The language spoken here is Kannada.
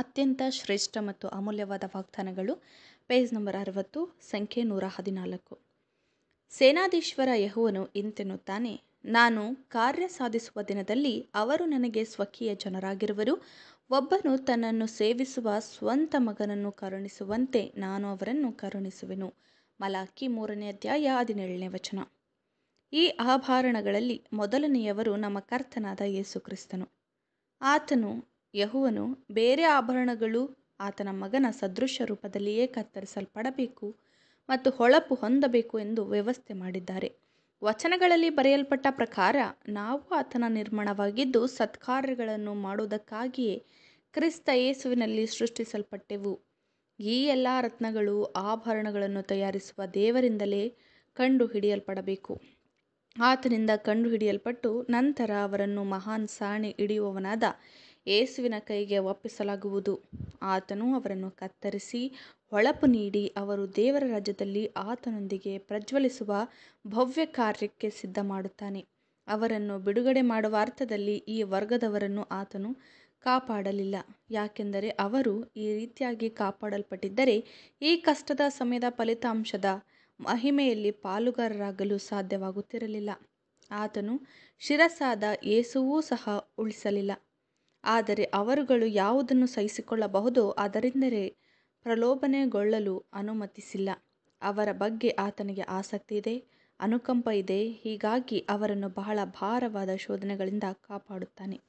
ಅತ್ಯಂತ ಶ್ರೇಷ್ಠ ಮತ್ತು ಅಮೂಲ್ಯವಾದ ವಾಗ್ದಾನಗಳು ಪೇಜ್ ನಂಬರ್ ಅರವತ್ತು ಸಂಖ್ಯೆ ನೂರ ಹದಿನಾಲ್ಕು ಸೇನಾಧೀಶ್ವರ ಯಹುವನು ಇಂತೆನ್ನುತ್ತಾನೆ ನಾನು ಕಾರ್ಯ ಸಾಧಿಸುವ ದಿನದಲ್ಲಿ ಅವರು ನನಗೆ ಸ್ವಕೀಯ ಜನರಾಗಿರುವರು ಒಬ್ಬನು ತನ್ನನ್ನು ಸೇವಿಸುವ ಸ್ವಂತ ಮಗನನ್ನು ಕರುಣಿಸುವಂತೆ ನಾನು ಅವರನ್ನು ಕರುಣಿಸುವೆನು ಮಲಾಕಿ ಮೂರನೇ ಅಧ್ಯಾಯ ಹದಿನೇಳನೇ ವಚನ ಈ ಆಭರಣಗಳಲ್ಲಿ ಮೊದಲನೆಯವರು ನಮ್ಮ ಕರ್ತನಾದ ಯೇಸುಕ್ರಿಸ್ತನು ಆತನು ಯಹುವನು ಬೇರೆ ಆಭರಣಗಳು ಆತನ ಮಗನ ಸದೃಶ ರೂಪದಲ್ಲಿಯೇ ಕತ್ತರಿಸಲ್ಪಡಬೇಕು ಮತ್ತು ಹೊಳಪು ಹೊಂದಬೇಕು ಎಂದು ವ್ಯವಸ್ಥೆ ಮಾಡಿದ್ದಾರೆ ವಚನಗಳಲ್ಲಿ ಬರೆಯಲ್ಪಟ್ಟ ಪ್ರಕಾರ ನಾವು ಆತನ ನಿರ್ಮಾಣವಾಗಿದ್ದು ಸತ್ಕಾರ್ಯಗಳನ್ನು ಮಾಡುವುದಕ್ಕಾಗಿಯೇ ಕ್ರಿಸ್ತ ಯೇಸುವಿನಲ್ಲಿ ಸೃಷ್ಟಿಸಲ್ಪಟ್ಟೆವು ಈ ಎಲ್ಲ ರತ್ನಗಳು ಆಭರಣಗಳನ್ನು ತಯಾರಿಸುವ ದೇವರಿಂದಲೇ ಕಂಡುಹಿಡಿಯಲ್ಪಡಬೇಕು ಆತನಿಂದ ಕಂಡುಹಿಡಿಯಲ್ಪಟ್ಟು ನಂತರ ಅವರನ್ನು ಮಹಾನ್ ಸಾಣೆ ಹಿಡಿಯುವವನಾದ ಯೇಸುವಿನ ಕೈಗೆ ಒಪ್ಪಿಸಲಾಗುವುದು ಆತನು ಅವರನ್ನು ಕತ್ತರಿಸಿ ಹೊಳಪು ನೀಡಿ ಅವರು ದೇವರ ರಾಜ್ಯದಲ್ಲಿ ಆತನೊಂದಿಗೆ ಪ್ರಜ್ವಲಿಸುವ ಭವ್ಯ ಕಾರ್ಯಕ್ಕೆ ಸಿದ್ಧ ಮಾಡುತ್ತಾನೆ ಅವರನ್ನು ಬಿಡುಗಡೆ ಮಾಡುವ ಅರ್ಥದಲ್ಲಿ ಈ ವರ್ಗದವರನ್ನು ಆತನು ಕಾಪಾಡಲಿಲ್ಲ ಯಾಕೆಂದರೆ ಅವರು ಈ ರೀತಿಯಾಗಿ ಕಾಪಾಡಲ್ಪಟ್ಟಿದ್ದರೆ ಈ ಕಷ್ಟದ ಸಮಯದ ಫಲಿತಾಂಶದ ಮಹಿಮೆಯಲ್ಲಿ ಪಾಲುಗಾರರಾಗಲು ಸಾಧ್ಯವಾಗುತ್ತಿರಲಿಲ್ಲ ಆತನು ಶಿರಸಾದ ಏಸುವೂ ಸಹ ಉಳಿಸಲಿಲ್ಲ ಆದರೆ ಅವರುಗಳು ಯಾವುದನ್ನು ಸಹಿಸಿಕೊಳ್ಳಬಹುದೋ ಅದರಿಂದಲೇ ಪ್ರಲೋಭನೆಗೊಳ್ಳಲು ಅನುಮತಿಸಿಲ್ಲ ಅವರ ಬಗ್ಗೆ ಆತನಿಗೆ ಆಸಕ್ತಿ ಇದೆ ಅನುಕಂಪ ಇದೆ ಹೀಗಾಗಿ ಅವರನ್ನು ಬಹಳ ಭಾರವಾದ ಶೋಧನೆಗಳಿಂದ ಕಾಪಾಡುತ್ತಾನೆ